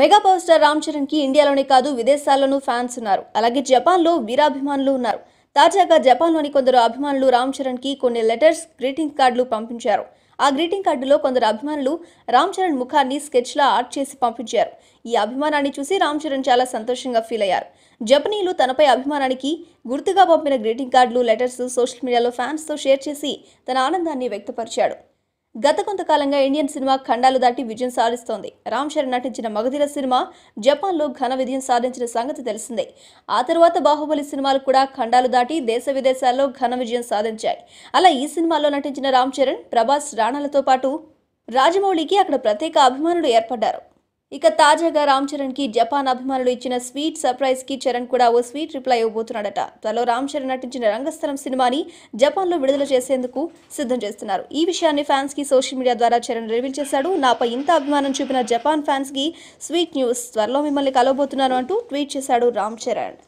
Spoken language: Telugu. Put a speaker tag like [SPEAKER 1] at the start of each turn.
[SPEAKER 1] mega power star Ram Charan కి ఇండియాలోనే కాదు విదేశాల్లోనూ ఫ్యాన్స్ ఉన్నారు అలాగే జపాన్లో వీరాభిమానులు ఉన్నారు తాజాగా జపాన్లోని కొందరు అభిమానులు రామ్ చరణ్ కి కొన్ని లెటర్స్ గ్రీటింగ్ కార్డులు పంపించారు ఆ గ్రీటింగ్ కార్డులో కొందరు అభిమానులు రామ్ చరణ్ ముఖాన్ని స్కెచ్లా ఆర్ట్ చేసి పంపించారు ఈ అభిమానాన్ని చూసి రామ్ చరణ్ చాలా సంతోషంగా ఫీల్ అయ్యారు జపనీలు తనపై అభిమానానికి గుర్తుగా పంపిన గ్రీటింగ్ కార్డులు లెటర్స్ సోషల్ మీడియాలో ఫ్యాన్స్తో షేర్ చేసి తన ఆనందాన్ని వ్యక్తపరిచాడు గత కొంతకాలంగా ఇండియన్ సినిమా ఖండాలు దాటి విజయం సాధిస్తోంది రామ్ చరణ్ నటించిన మగధీర సినిమా జపాన్లో ఘన విజయం సాధించిన సంగతి తెలిసిందే ఆ తర్వాత బాహుబలి సినిమాలు కూడా ఖండాలు దాటి దేశ విదేశాల్లో ఘన విజయం సాధించాయి అలా ఈ సినిమాలో నటించిన రామ్ చరణ్ ప్రభాస్ రాణాలతో పాటు రాజమౌళికి అక్కడ ప్రత్యేక అభిమానులు ఏర్పడ్డారు ఇక తాజాగా రామ్ చరణ్ కి జపాన్ అభిమానులు ఇచ్చిన స్వీట్ సర్ప్రైజ్ కి చరణ్ కూడా ఓ స్వీట్ రిప్లై ఇవ్వబోతున్నాడట త్వరలో రామ్ చరణ్ నటించిన రంగస్థలం సినిమాని జపాన్ లో విడుదల చేసేందుకు సిద్ధం చేస్తున్నారు ఈ విషయాన్ని ఫ్యాన్స్ కి సోషల్ మీడియా ద్వారా చరణ్ రివీల్ చేశాడు నాపై ఇంత అభిమానం చూపిన జపాన్ ఫ్యాన్స్ కి స్వీట్ న్యూస్ త్వరలో మిమ్మల్ని కలవబోతున్నాను అంటూ ట్వీట్ చేశాడు రామ్ చరణ్